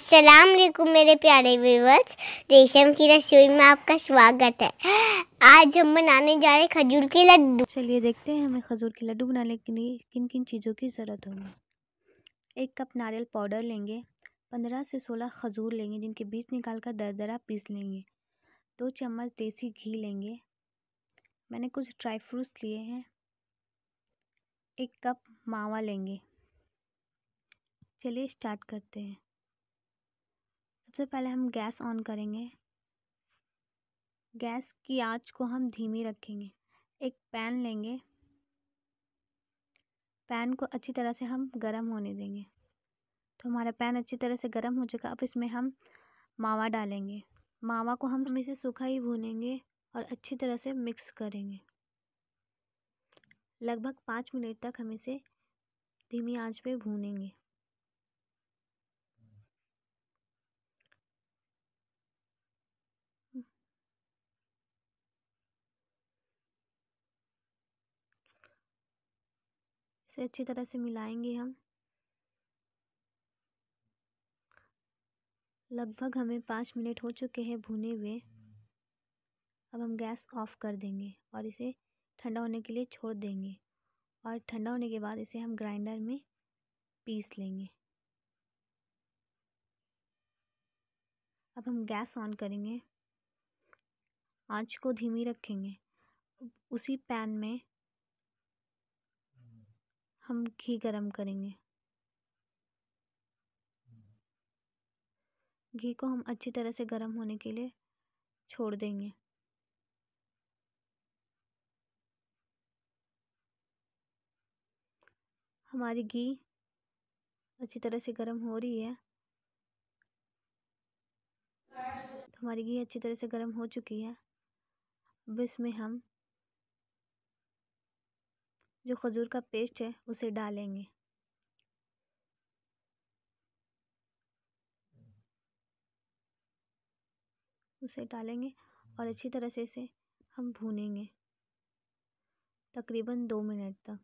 अस्सलाम वालेकुम मेरे प्यारे व्यूवर्स रेशम की रसोई में आपका स्वागत है आज हम बनाने जा रहे खजूर के लड्डू चलिए देखते हैं हमें खजूर के लड्डू बनाने के लिए किन किन चीज़ों की ज़रूरत होगी एक कप नारियल पाउडर लेंगे पंद्रह से सोलह खजूर लेंगे जिनके बीज निकाल कर दरदरा पीस लेंगे दो चम्मच देसी घी लेंगे मैंने कुछ ड्राई फ्रूट्स लिए हैं एक कप मावा लेंगे चलिए स्टार्ट करते हैं सबसे पहले हम गैस ऑन करेंगे गैस की आंच को हम धीमी रखेंगे एक पैन लेंगे पैन को अच्छी तरह से हम गरम होने देंगे तो हमारा पैन अच्छी तरह से गरम हो चुका अब इसमें हम मावा डालेंगे मावा को हम इसे सूखा ही भूनेंगे और अच्छी तरह से मिक्स करेंगे लगभग पाँच मिनट तक हम इसे धीमी आंच पे भूनेंगे इसे अच्छी तरह से मिलाएंगे हम लगभग हमें पाँच मिनट हो चुके हैं भुने हुए अब हम गैस ऑफ कर देंगे और इसे ठंडा होने के लिए छोड़ देंगे और ठंडा होने के बाद इसे हम ग्राइंडर में पीस लेंगे अब हम गैस ऑन करेंगे आंच को धीमी रखेंगे उसी पैन में हम घी गरम करेंगे घी को हम अच्छी तरह से गरम होने के लिए छोड़ देंगे हमारी घी अच्छी तरह से गर्म हो रही है हमारी घी अच्छी तरह से गर्म हो चुकी है अब इसमें हम जो खजूर का पेस्ट है उसे डालेंगे उसे डालेंगे और अच्छी तरह से इसे हम भूनेंगे तकरीबन दो मिनट तक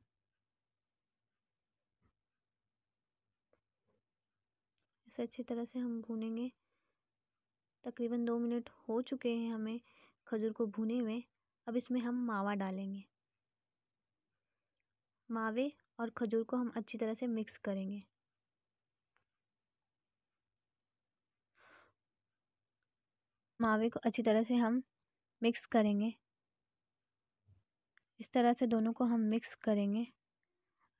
इसे अच्छी तरह से हम भूनेंगे तकरीबन दो मिनट हो चुके हैं हमें खजूर को भुने हुए अब इसमें हम मावा डालेंगे मावे और खजूर को हम अच्छी तरह से मिक्स करेंगे मावे को अच्छी तरह से हम मिक्स करेंगे इस तरह से दोनों को हम मिक्स करेंगे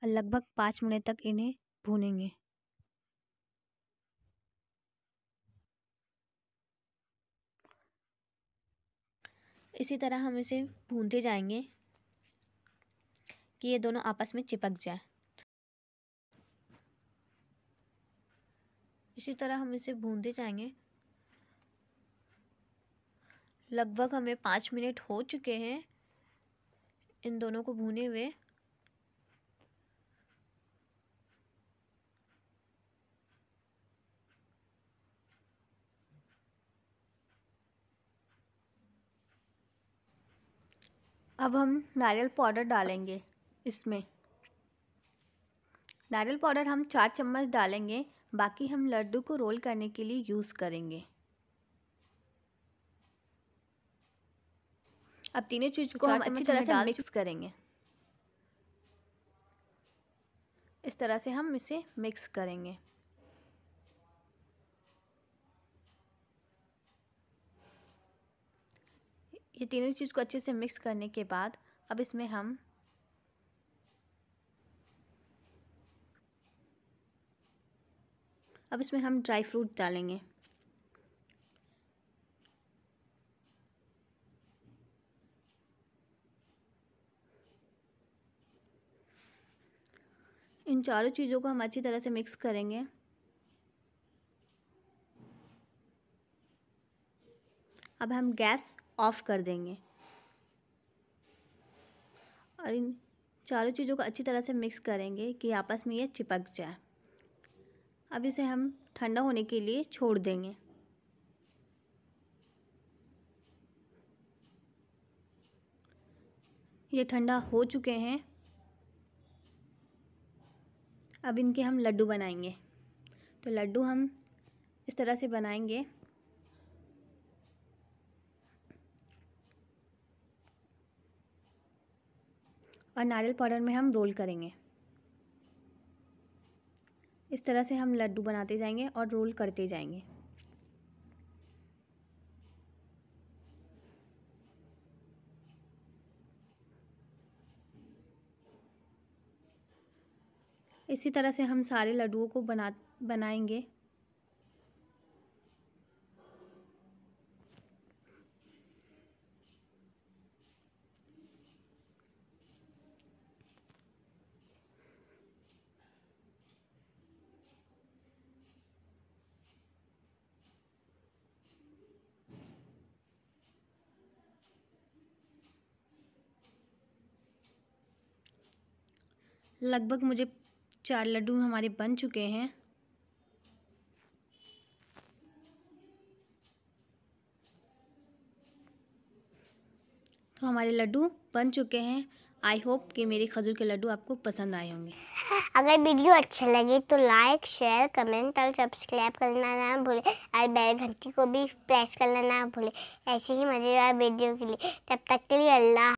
और लगभग पाँच मिनट तक इन्हें भूनेंगे इसी तरह हम इसे भूनते जाएंगे कि ये दोनों आपस में चिपक जाए इसी तरह हम इसे भूनते जाएंगे लगभग हमें पाँच मिनट हो चुके हैं इन दोनों को भूने हुए अब हम नारियल पाउडर डालेंगे इसमें नारियल पाउडर हम चार चम्मच डालेंगे बाकी हम लड्डू को रोल करने के लिए यूज़ करेंगे अब तीनों चीज़ को हम अच्छी तरह से मिक्स करेंगे इस तरह से हम इसे मिक्स करेंगे ये तीनों चीज़ को अच्छे से मिक्स करने के बाद अब इसमें हम अब इसमें हम ड्राई फ्रूट डालेंगे इन चारों चीज़ों को हम अच्छी तरह से मिक्स करेंगे अब हम गैस ऑफ कर देंगे और इन चारों चीज़ों को अच्छी तरह से मिक्स करेंगे कि आपस में ये चिपक जाए अब इसे हम ठंडा होने के लिए छोड़ देंगे ये ठंडा हो चुके हैं अब इनके हम लड्डू बनाएंगे तो लड्डू हम इस तरह से बनाएंगे और नारियल पाउडर में हम रोल करेंगे इस तरह से हम लड्डू बनाते जाएंगे और रोल करते जाएंगे इसी तरह से हम सारे लड्डुओं को बना बनाएंगे लगभग मुझे चार लड्डू हमारे बन चुके हैं तो हमारे लड्डू बन चुके हैं आई होप कि मेरे खजूर के लड्डू आपको पसंद आए होंगे अगर वीडियो अच्छा लगे तो लाइक शेयर कमेंट और सब्सक्राइब करना ना भूले और बेल घंटी को भी प्रेस करना ना भूले ऐसे ही मज़ेदार वीडियो के लिए तब तक के लिए अल्लाह